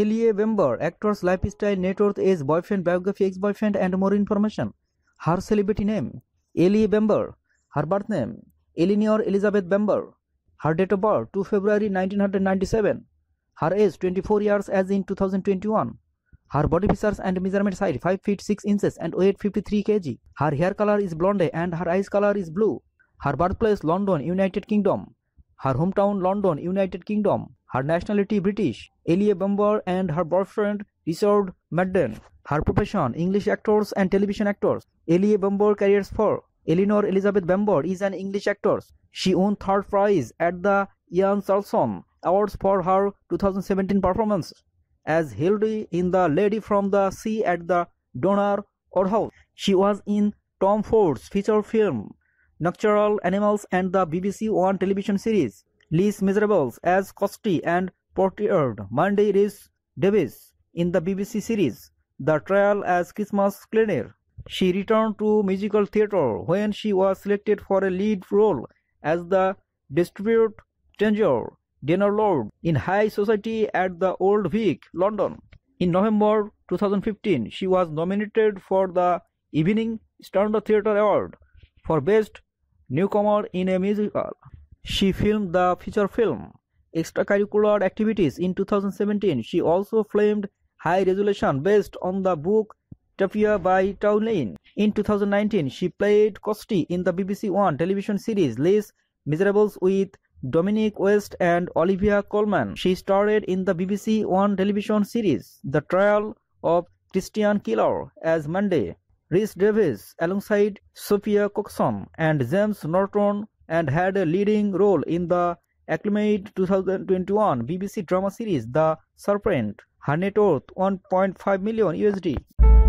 Elie Wember, actor's lifestyle, net worth, age, boyfriend, biography, ex-boyfriend, and more information. Her celebrity name, Elie Wember. Her birth name, Eleanor Elizabeth Wember. Her date of birth, 2 February 1997. Her age, 24 years as in 2021. Her body features and measurement height 5 feet 6 inches and weight 53 kg. Her hair color is blonde and her eyes color is blue. Her birthplace London, United Kingdom. Her hometown London, United Kingdom. her nationality British, Elie Bamber and her boyfriend Richard Madden. Her profession English actors and television actors. Elie Bamber careers for Eleanor Elizabeth Bamber is an English actress. She won third prize at the Ian Charlson Awards for her 2017 performance as Hildy in The Lady from the Sea at the Donner House. She was in Tom Ford's feature film Natural Animals and the BBC One television series. Les Miserables as Costi and portrayed Monday Reese Davis in the BBC series The Trial as Christmas Cleaner. She returned to musical theatre when she was selected for a lead role as the distribute stranger dinner lord in high society at the Old Vic, London. In November 2015, she was nominated for the Evening Standard Theatre Award for Best Newcomer in a Musical. She filmed the feature film Extracurricular Activities in 2017. She also filmed High Resolution based on the book Tapia by Townley. In 2019, she played Costi in the BBC One television series Les Miserables with Dominic West and Olivia Colman. She starred in the BBC One television series The Trial of Christian Killer as Monday. Rhys Davies alongside Sophia Coxon and James Norton and had a leading role in the acclaimed 2021 BBC drama series The Serpent. Her net worth 1.5 million USD.